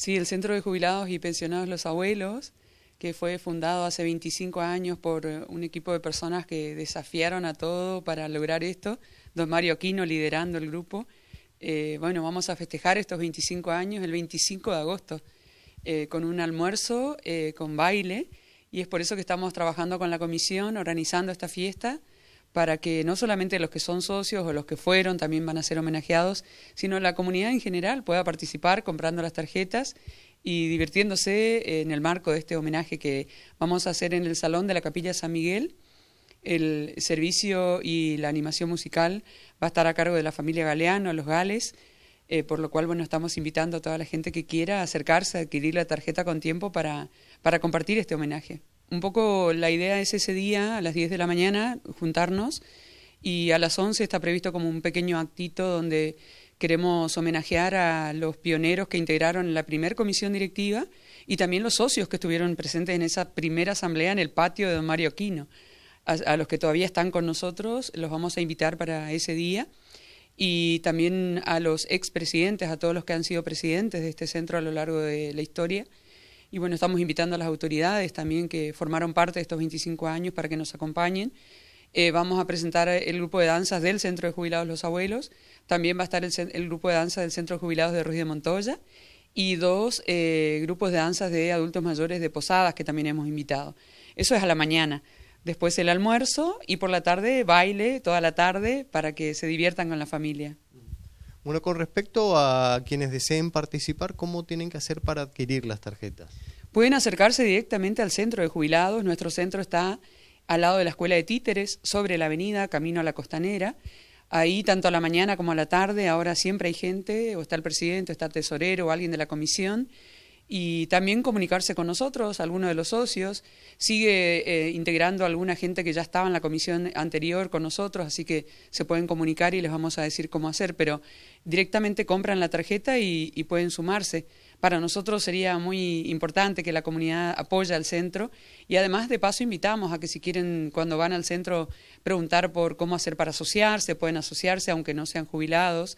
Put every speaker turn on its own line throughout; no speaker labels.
Sí, el Centro de Jubilados y Pensionados Los Abuelos, que fue fundado hace 25 años por eh, un equipo de personas que desafiaron a todo para lograr esto, don Mario Aquino liderando el grupo. Eh, bueno, vamos a festejar estos 25 años el 25 de agosto eh, con un almuerzo, con baile, y es por eso que estamos trabajando con la comisión, organizando esta fiesta para que no solamente los que son socios o los que fueron también van a ser homenajeados, sino la comunidad en general pueda participar comprando las tarjetas y divirtiéndose en el marco de este homenaje que vamos a hacer en el Salón de la Capilla San Miguel. El servicio y la animación musical va a estar a cargo de la familia Galeano, los Gales, eh, por lo cual bueno, estamos invitando a toda la gente que quiera acercarse, a adquirir la tarjeta con tiempo para, para compartir este homenaje un poco la idea es ese día, a las 10 de la mañana, juntarnos y a las 11 está previsto como un pequeño actito donde queremos homenajear a los pioneros que integraron la primera comisión directiva y también los socios que estuvieron presentes en esa primera asamblea en el patio de don Mario Aquino. A, los que todavía están con nosotros los vamos a invitar para ese día y también a los expresidentes, a todos los que han sido presidentes de este centro a lo largo de la historia y bueno, estamos invitando a las autoridades también que formaron parte de estos 25 años para que nos acompañen. Eh, vamos a presentar el grupo de danzas del Centro de Jubilados Los Abuelos. También va a estar el, grupo de danza del Centro de Jubilados de Ruiz de Montoya y dos eh, grupos de danzas de adultos mayores de Posadas que también hemos invitado. Eso es a la mañana. Después el almuerzo y por la tarde baile toda la tarde para que se diviertan con la familia.
Bueno, con respecto a quienes deseen participar, ¿cómo tienen que
hacer para adquirir
las tarjetas?
Pueden acercarse directamente al centro de jubilados. Nuestro centro está al lado de la escuela de títeres, sobre la avenida, camino a la costanera. Ahí, tanto a la mañana como a la tarde, ahora siempre hay gente, o está el presidente, o está el tesorero, o alguien de la comisión y también comunicarse con nosotros, alguno de los socios. Sigue eh, integrando a alguna gente que ya estaba en la comisión anterior con nosotros, así que se pueden comunicar y les vamos a decir cómo hacer, pero directamente compran la tarjeta y, pueden sumarse. Para nosotros sería muy importante que la comunidad apoye al centro y además de paso invitamos a que si quieren cuando van al centro preguntar por cómo hacer para asociarse, pueden asociarse aunque no sean jubilados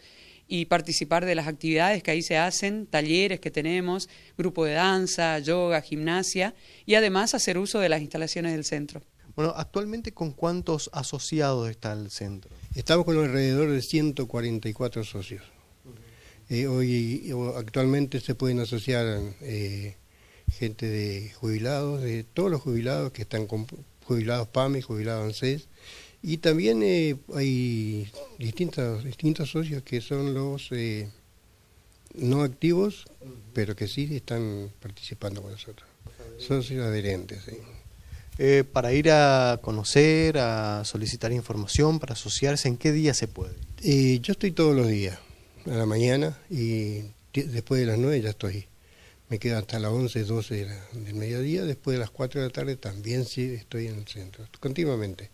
y participar de las actividades que ahí se hacen, talleres que tenemos, grupo de danza, yoga, gimnasia y además hacer uso de las instalaciones del centro.
Bueno, actualmente con cuántos asociados está el centro? Estamos con alrededor de 144 socios. Eh, hoy eh, actualmente se pueden asociar eh, gente de jubilados, de todos los jubilados que están con, jubilados PAMI, jubilados ANSES, y también eh, hay distintos, distintos socios que son los eh, no activos, pero que sí están participando con nosotros. Son Socios adherentes. Eh,
para ir a conocer, a solicitar información, para asociarse, ¿en qué día se puede?
yo estoy todos los días, a la mañana y después de las 9 ya estoy. Me quedo hasta las 11, 12 del mediodía. Después de las 4 de la tarde también sí estoy en el centro, continuamente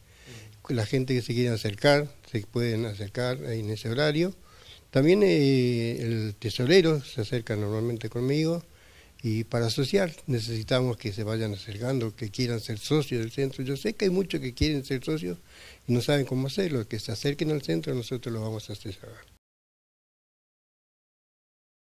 la gente que se quiere acercar, se pueden acercar en ese horario. También eh, el tesorero se acerca normalmente conmigo y para asociar necesitamos que se vayan acercando, que quieran ser socios del centro. Yo sé que hay muchos que quieren ser socios y no saben cómo hacerlo, que se acerquen al centro nosotros lo vamos a asesorar.